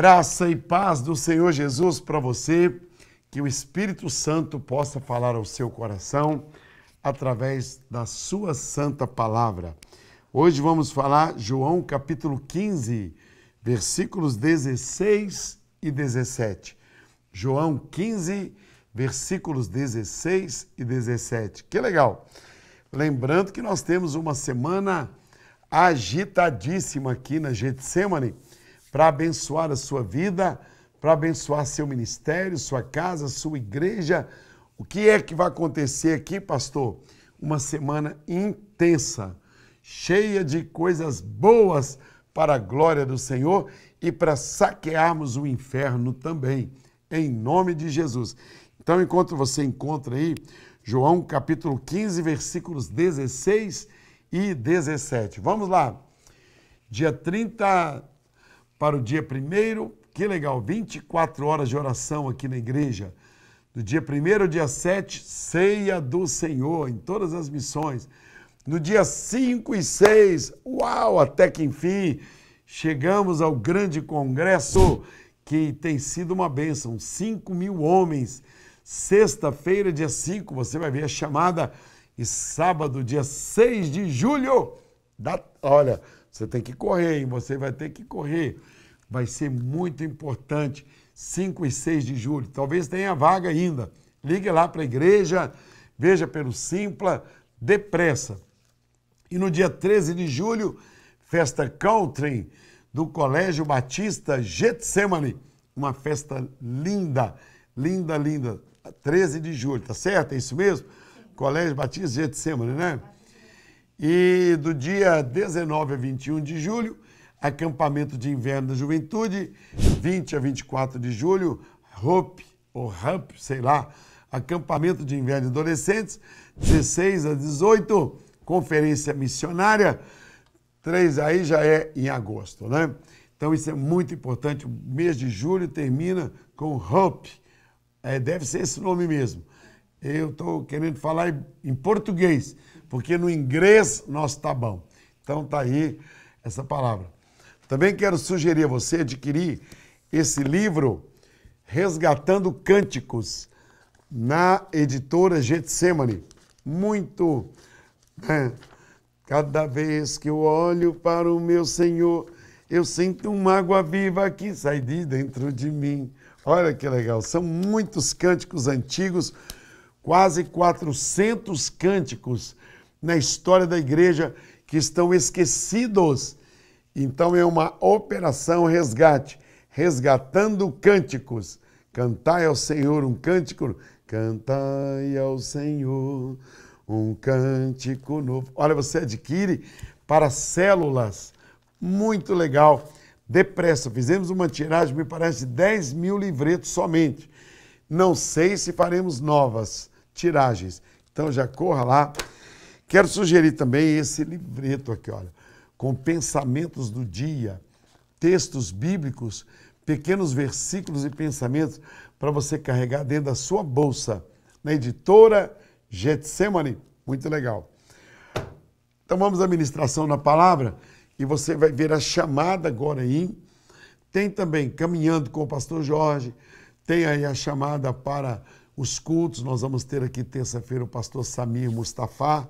Graça e paz do Senhor Jesus para você, que o Espírito Santo possa falar ao seu coração através da sua santa palavra. Hoje vamos falar João capítulo 15, versículos 16 e 17. João 15, versículos 16 e 17. Que legal! Lembrando que nós temos uma semana agitadíssima aqui na Getsemane para abençoar a sua vida, para abençoar seu ministério, sua casa, sua igreja. O que é que vai acontecer aqui, pastor? Uma semana intensa, cheia de coisas boas para a glória do Senhor e para saquearmos o inferno também, em nome de Jesus. Então, enquanto você encontra aí João capítulo 15, versículos 16 e 17. Vamos lá. Dia 30 para o dia primeiro. Que legal, 24 horas de oração aqui na igreja. Do dia 1 ao dia 7, ceia do Senhor em todas as missões. No dia 5 e 6, uau, até que enfim, chegamos ao grande congresso que tem sido uma bênção. 5 mil homens. Sexta-feira, dia 5, você vai ver a chamada. E sábado, dia 6 de julho, da, olha, você tem que correr hein? você vai ter que correr. Vai ser muito importante. 5 e 6 de julho. Talvez tenha vaga ainda. Ligue lá para a igreja, veja pelo Simpla, depressa. E no dia 13 de julho, festa country do Colégio Batista Getsemane. Uma festa linda, linda, linda. 13 de julho, tá certo? É isso mesmo? Colégio Batista Getsemane, né? E do dia 19 a 21 de julho, acampamento de inverno da juventude. 20 a 24 de julho, Hope, ou Ramp, sei lá, acampamento de inverno de adolescentes. 16 a 18, conferência missionária. Três aí já é em agosto, né? Então isso é muito importante. O mês de julho termina com Hope. É, deve ser esse nome mesmo. Eu estou querendo falar em português, porque no inglês nós tá bom. Então tá aí essa palavra. Também quero sugerir a você adquirir esse livro Resgatando Cânticos na editora Getsemane. Muito é. Cada vez que eu olho para o meu Senhor, eu sinto uma água viva que sai de dentro de mim. Olha que legal, são muitos cânticos antigos, quase 400 cânticos na história da igreja que estão esquecidos. Então é uma operação resgate, resgatando cânticos. Cantai ao Senhor um cântico, cantai ao Senhor um cântico novo. Olha, você adquire para células. Muito legal. Depressa, fizemos uma tiragem, me parece, de 10 mil livretos somente. Não sei se faremos novas tiragens. Então já corra lá. Quero sugerir também esse livreto aqui, olha, com pensamentos do dia, textos bíblicos, pequenos versículos e pensamentos para você carregar dentro da sua bolsa, na editora Getsemane. Muito legal. Então vamos à ministração na palavra e você vai ver a chamada agora aí. Tem também Caminhando com o Pastor Jorge, tem aí a chamada para os cultos. Nós vamos ter aqui terça-feira o pastor Samir Mustafa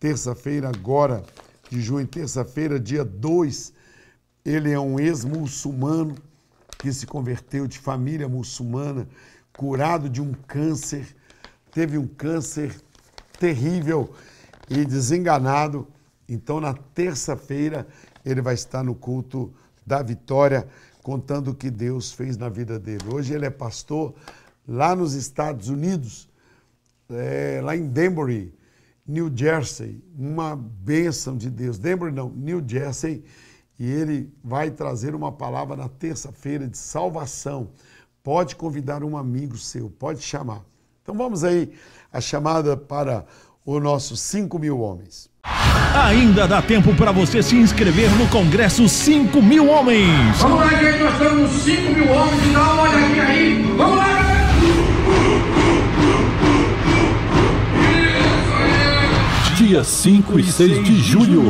terça-feira, agora de junho, terça-feira, dia 2. Ele é um ex-muçulmano que se converteu de família muçulmana, curado de um câncer, teve um câncer terrível e desenganado. Então, na terça-feira, ele vai estar no culto da vitória, contando o que Deus fez na vida dele. Hoje, ele é pastor lá nos Estados Unidos, é, lá em Danbury, New Jersey, uma bênção de Deus. Lembra não? New Jersey, e ele vai trazer uma palavra na terça-feira de salvação. Pode convidar um amigo seu, pode chamar. Então vamos aí a chamada para o nosso 5 mil homens. Ainda dá tempo para você se inscrever no Congresso 5 mil homens. Vamos lá, gente, nós estamos 5 mil homens, dá uma olhadinha aí. Vamos lá, galera! dias 5 e 6 de julho,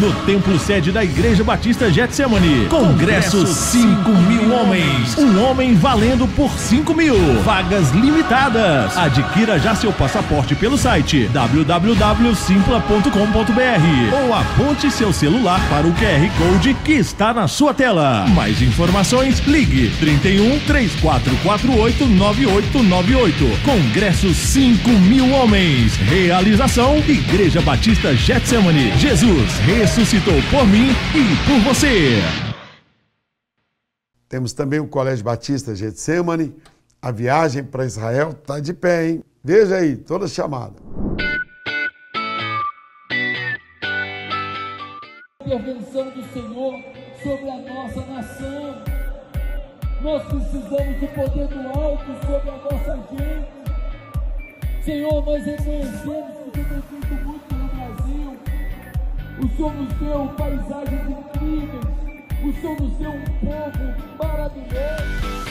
no templo sede da Igreja Batista Getsemane. Congresso 5 mil homens. Um homem valendo por 5 mil. Vagas limitadas. Adquira já seu passaporte pelo site www.simpla.com.br ou aponte seu celular para o QR Code que está na sua tela. Mais informações, ligue 31 3448 9898. Congresso 5 mil homens. Realização Igreja Batista Batista Getsemane. Jesus ressuscitou por mim e por você. Temos também o Colégio Batista Getsemane. A viagem para Israel está de pé, hein? Veja aí, toda chamada. Intervenção do Senhor sobre a nossa nação. Nós precisamos do poder do alto sobre a nossa gente. Senhor, nós reconhecemos que o o som nos deu paisagens incríveis. O som nos deu um povo maravilhoso.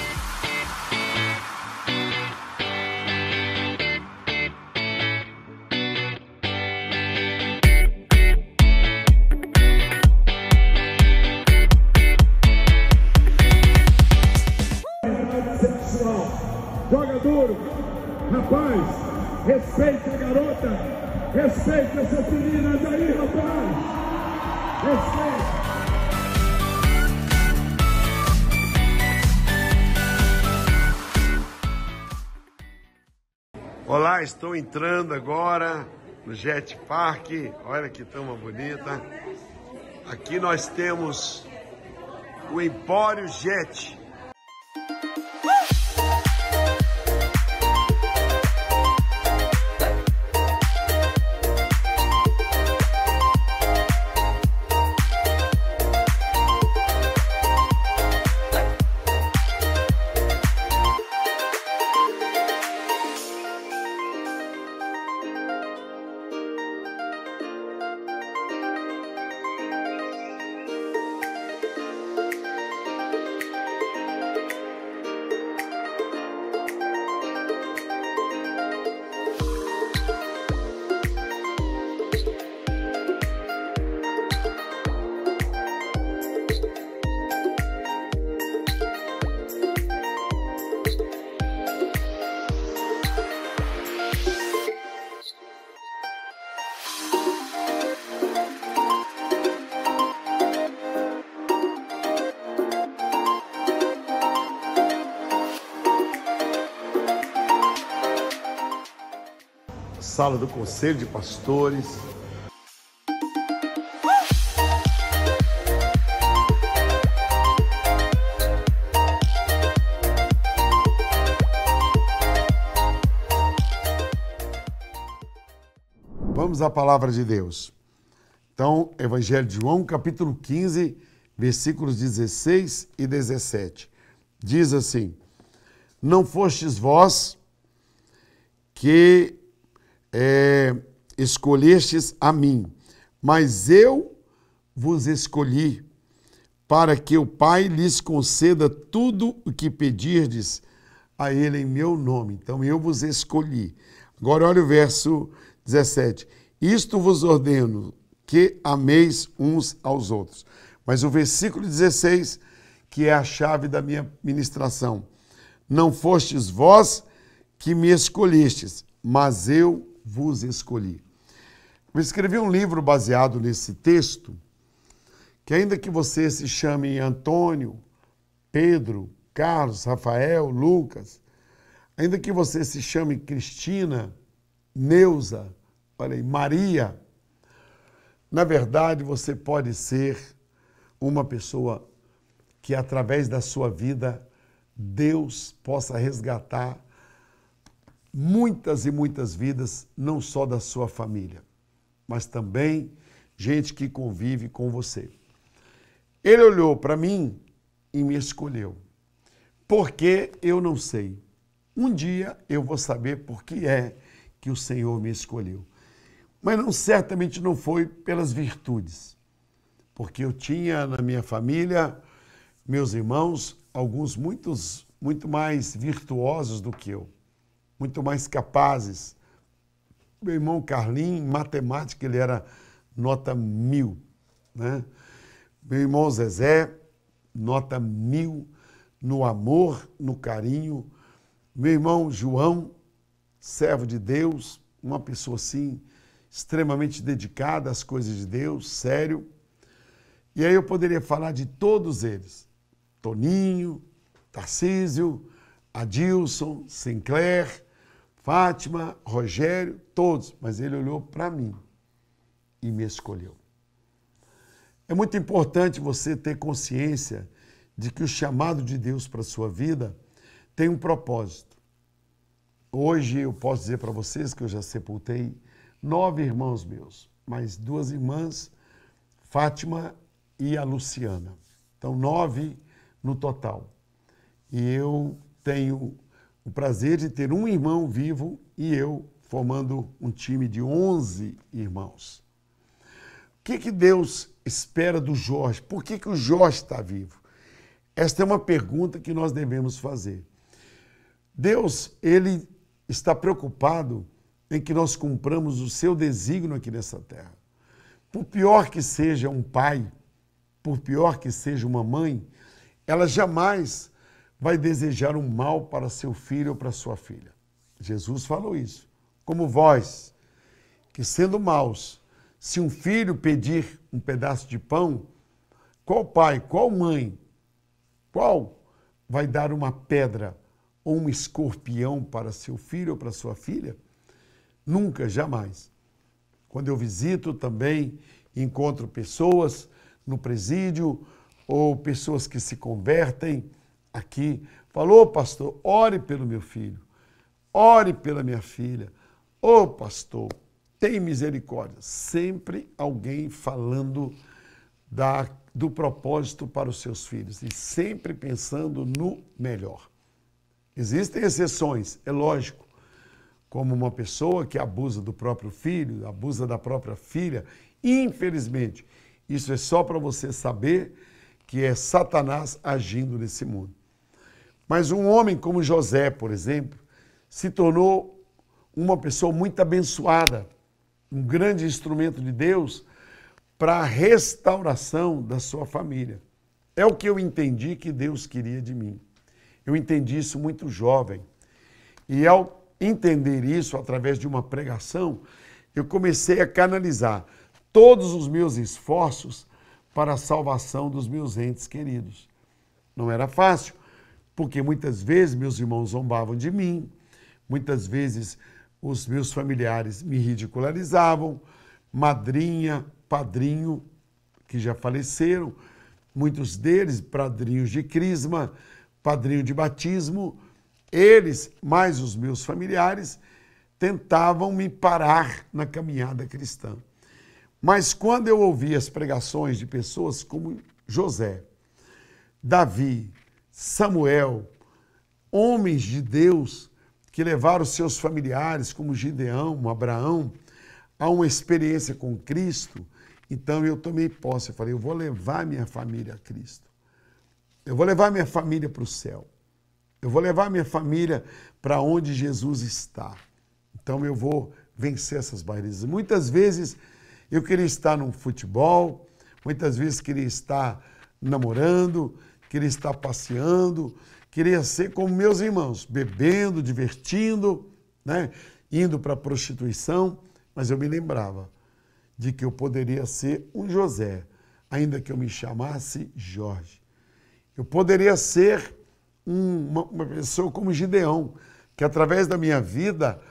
Olá, estou entrando agora no Jet Park. Olha que tama bonita. Aqui nós temos o Empório Jet. sala do Conselho de Pastores. Vamos à palavra de Deus. Então, Evangelho de João, capítulo 15, versículos 16 e 17. Diz assim: Não fostes vós que é, escolhestes a mim, mas eu vos escolhi para que o Pai lhes conceda tudo o que pedirdes a ele em meu nome. Então eu vos escolhi. Agora olha o verso 17. Isto vos ordeno que ameis uns aos outros. Mas o versículo 16, que é a chave da minha ministração. Não fostes vós que me escolhestes, mas eu vos escolhi. Eu escrevi um livro baseado nesse texto, que ainda que você se chame Antônio, Pedro, Carlos, Rafael, Lucas, ainda que você se chame Cristina, Neuza, olha Maria, na verdade você pode ser uma pessoa que através da sua vida Deus possa resgatar muitas e muitas vidas, não só da sua família, mas também gente que convive com você. Ele olhou para mim e me escolheu. Porque eu não sei. Um dia eu vou saber por que é que o Senhor me escolheu. Mas não certamente não foi pelas virtudes. Porque eu tinha na minha família meus irmãos, alguns muitos muito mais virtuosos do que eu muito mais capazes. Meu irmão Carlinhos, em matemática, ele era nota mil. Né? Meu irmão Zezé, nota mil no amor, no carinho. Meu irmão João, servo de Deus, uma pessoa assim, extremamente dedicada às coisas de Deus, sério. E aí eu poderia falar de todos eles: Toninho, Tarcísio, Adilson, Sinclair, Fátima, Rogério, todos, mas ele olhou para mim e me escolheu. É muito importante você ter consciência de que o chamado de Deus para a sua vida tem um propósito. Hoje eu posso dizer para vocês que eu já sepultei nove irmãos meus, mais duas irmãs, Fátima e a Luciana. Então, nove no total. E eu tenho o prazer de ter um irmão vivo e eu formando um time de 11 irmãos. O que, que Deus espera do Jorge? Por que, que o Jorge está vivo? Esta é uma pergunta que nós devemos fazer. Deus, ele está preocupado em que nós cumpramos o seu desígnio aqui nessa terra. Por pior que seja um pai, por pior que seja uma mãe, ela jamais vai desejar o um mal para seu filho ou para sua filha. Jesus falou isso. Como vós, que sendo maus, se um filho pedir um pedaço de pão, qual pai, qual mãe, qual vai dar uma pedra ou um escorpião para seu filho ou para sua filha? Nunca, jamais. Quando eu visito também, encontro pessoas no presídio ou pessoas que se convertem aqui, falou, oh, pastor, ore pelo meu filho, ore pela minha filha. Ô oh, pastor, tem misericórdia. Sempre alguém falando da, do propósito para os seus filhos e sempre pensando no melhor. Existem exceções, é lógico, como uma pessoa que abusa do próprio filho, abusa da própria filha. Infelizmente, isso é só para você saber que é Satanás agindo nesse mundo. Mas um homem como José, por exemplo, se tornou uma pessoa muito abençoada, um grande instrumento de Deus para a restauração da sua família. É o que eu entendi que Deus queria de mim. Eu entendi isso muito jovem. E ao entender isso através de uma pregação, eu comecei a canalizar todos os meus esforços para a salvação dos meus entes queridos. Não era fácil, porque muitas vezes meus irmãos zombavam de mim, muitas vezes os meus familiares me ridicularizavam, madrinha, padrinho, que já faleceram, muitos deles padrinhos de crisma, padrinho de batismo, eles, mais os meus familiares, tentavam me parar na caminhada cristã. Mas quando eu ouvi as pregações de pessoas como José, Davi, Samuel, homens de Deus que levaram seus familiares, como Gideão, Abraão, a uma experiência com Cristo, então eu tomei posse. Eu falei, eu vou levar minha família a Cristo. Eu vou levar minha família para o céu. Eu vou levar minha família para onde Jesus está. Então eu vou vencer essas barreiras. Muitas vezes eu queria estar no futebol, muitas vezes queria estar namorando, queria estar passeando, queria ser como meus irmãos, bebendo, divertindo, né? indo para a prostituição, mas eu me lembrava de que eu poderia ser um José, ainda que eu me chamasse Jorge. Eu poderia ser uma, uma pessoa como Gideão, que através da minha vida,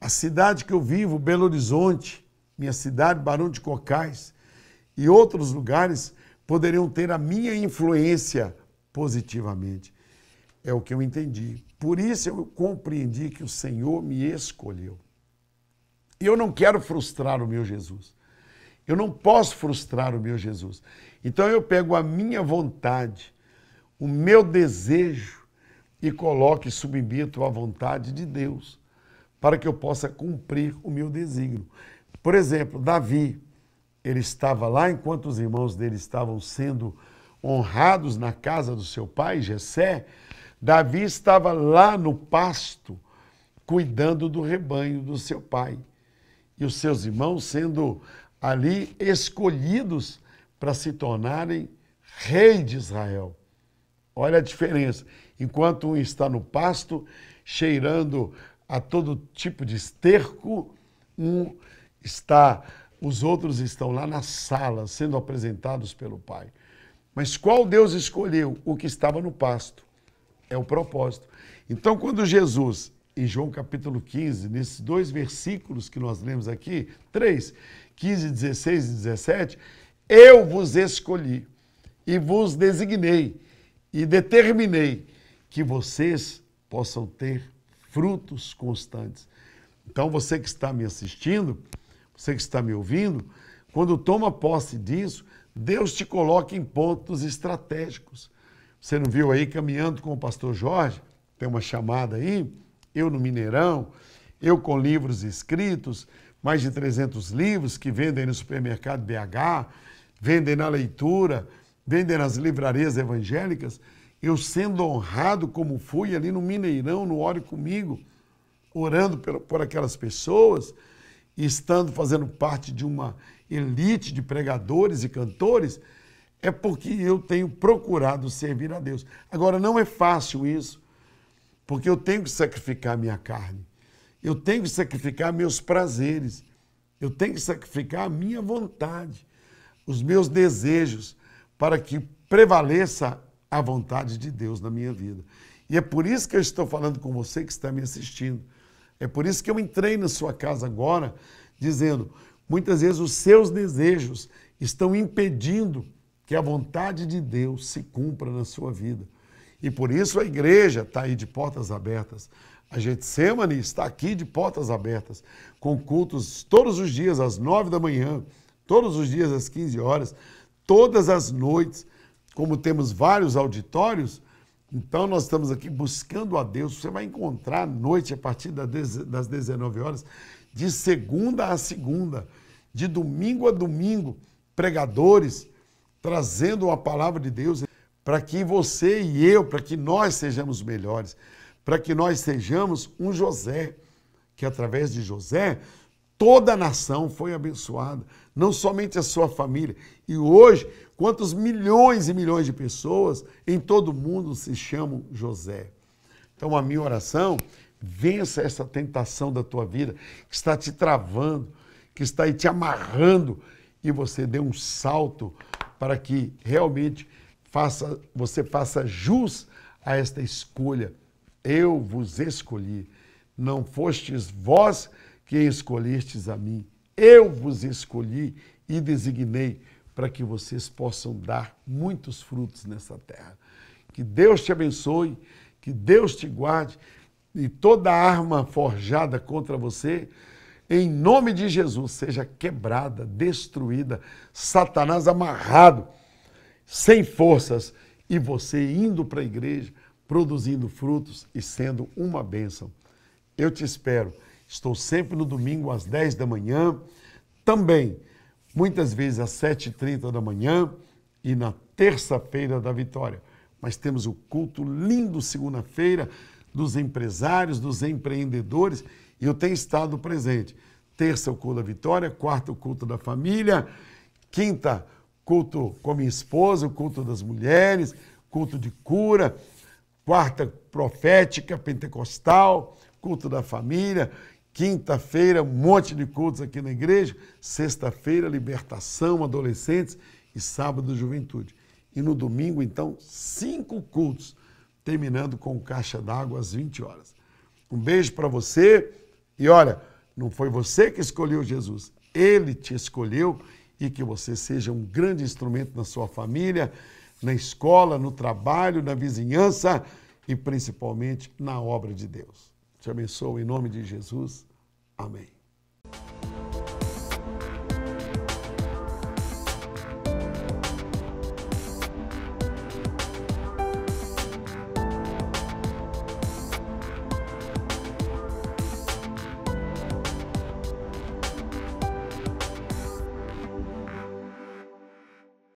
a cidade que eu vivo, Belo Horizonte, minha cidade, Barão de Cocais e outros lugares, poderiam ter a minha influência positivamente. É o que eu entendi. Por isso eu compreendi que o Senhor me escolheu. E eu não quero frustrar o meu Jesus. Eu não posso frustrar o meu Jesus. Então eu pego a minha vontade, o meu desejo e coloco e submeto à vontade de Deus, para que eu possa cumprir o meu desígnio. Por exemplo, Davi, ele estava lá enquanto os irmãos dele estavam sendo honrados na casa do seu pai, Jessé, Davi estava lá no pasto cuidando do rebanho do seu pai. E os seus irmãos sendo ali escolhidos para se tornarem rei de Israel. Olha a diferença. Enquanto um está no pasto, cheirando a todo tipo de esterco, um está, os outros estão lá na sala, sendo apresentados pelo pai. Mas qual Deus escolheu? O que estava no pasto. É o propósito. Então, quando Jesus, em João capítulo 15, nesses dois versículos que nós lemos aqui, 3, 15, 16 e 17, eu vos escolhi e vos designei e determinei que vocês possam ter frutos constantes. Então, você que está me assistindo, você que está me ouvindo, quando toma posse disso, Deus te coloca em pontos estratégicos. Você não viu aí caminhando com o pastor Jorge? Tem uma chamada aí, eu no Mineirão, eu com livros escritos, mais de 300 livros que vendem no supermercado BH, vendem na leitura, vendem nas livrarias evangélicas. Eu sendo honrado como fui ali no Mineirão, no Ore Comigo, orando por aquelas pessoas, estando fazendo parte de uma elite de pregadores e cantores, é porque eu tenho procurado servir a Deus. Agora, não é fácil isso, porque eu tenho que sacrificar minha carne, eu tenho que sacrificar meus prazeres, eu tenho que sacrificar a minha vontade, os meus desejos, para que prevaleça a vontade de Deus na minha vida. E é por isso que eu estou falando com você que está me assistindo. É por isso que eu entrei na sua casa agora dizendo: Muitas vezes os seus desejos estão impedindo que a vontade de Deus se cumpra na sua vida. E por isso a igreja está aí de portas abertas. A Getsemane está aqui de portas abertas, com cultos todos os dias às nove da manhã, todos os dias às quinze horas, todas as noites. Como temos vários auditórios, então nós estamos aqui buscando a Deus. Você vai encontrar à noite, a partir das 19 horas, de segunda a segunda de domingo a domingo, pregadores trazendo a palavra de Deus para que você e eu, para que nós sejamos melhores, para que nós sejamos um José, que através de José toda a nação foi abençoada, não somente a sua família. E hoje, quantos milhões e milhões de pessoas em todo o mundo se chamam José. Então, a minha oração, vença essa tentação da tua vida que está te travando, que está aí te amarrando e você dê um salto para que realmente faça, você faça jus a esta escolha. Eu vos escolhi. Não fostes vós quem escolhestes a mim. Eu vos escolhi e designei para que vocês possam dar muitos frutos nessa terra. Que Deus te abençoe, que Deus te guarde e toda arma forjada contra você em nome de Jesus, seja quebrada, destruída, Satanás amarrado, sem forças, e você indo para a igreja, produzindo frutos e sendo uma bênção. Eu te espero. Estou sempre no domingo às 10 da manhã, também muitas vezes às 7h30 da manhã e na terça-feira da vitória. Mas temos o culto lindo segunda-feira dos empresários, dos empreendedores e eu tenho estado presente. Terça, o culto da vitória. Quarta, o culto da família. Quinta, culto com minha esposa, o culto das mulheres, culto de cura. Quarta, profética, pentecostal, culto da família. Quinta-feira, um monte de cultos aqui na igreja. Sexta-feira, libertação, adolescentes. E sábado, juventude. E no domingo, então, cinco cultos, terminando com caixa d'água às 20 horas. Um beijo para você. E olha, não foi você que escolheu Jesus, ele te escolheu e que você seja um grande instrumento na sua família, na escola, no trabalho, na vizinhança e principalmente na obra de Deus. Te abençoo em nome de Jesus. Amém.